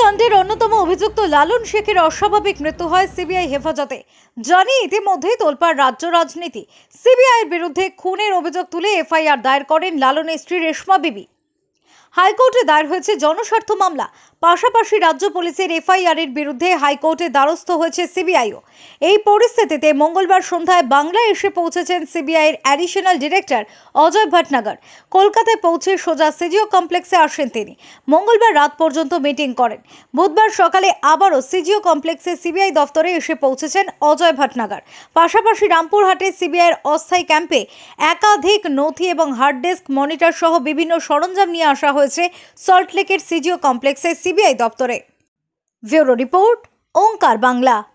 কাণ্ডের অন্যতম অভিযুক্ত লালন শেখের অস্বাভাবিক মৃত্যু হয় সিবিআই হেফাজতে জানি ইতিমধ্যেই তোলপাড় রাজ্য রাজনীতি সিবিআইয়ের বিরুদ্ধে খুনের অভিযোগ তুলে এফআইআর দায়ের করেন লালনের স্ত্রী রেশমা বিবি হাইকোর্টে দায়ের হয়েছে জনস্বার্থ মামলা পাশাপাশি রাজ্য পুলিশের এফআইআর এর বিরুদ্ধে হাইকোর্টে দ্বারস্থ হয়েছে সিবিআইও এই পরিস্থিতিতে মঙ্গলবার সন্ধ্যায় বাংলায় এসে পৌঁছেছেন সিবিআইয়ের অ্যাডিশনাল ডিরেক্টর অজয় ভাটনাগর কলকাতায় পৌঁছে সোজা সিজিও কমপ্লেক্সে আসেন তিনি মঙ্গলবার রাত পর্যন্ত মিটিং করেন বুধবার সকালে আবারও সিজিও কমপ্লেক্সে সিবিআই দফতরে এসে পৌঁছেছেন অজয় ভাটনাগর পাশাপাশি রামপুরহাটে সিবিআই এর অস্থায়ী ক্যাম্পে একাধিক নথি এবং হার্ড ডেস্ক মনিটর সহ বিভিন্ন সরঞ্জাম নিয়ে আসা হয়েছে হয়েছে সল্টলেকের সিজিও কমপ্লেক্সের সিবিআই দপ্তরে ব্যুরো রিপোর্ট ওঙ্কার বাংলা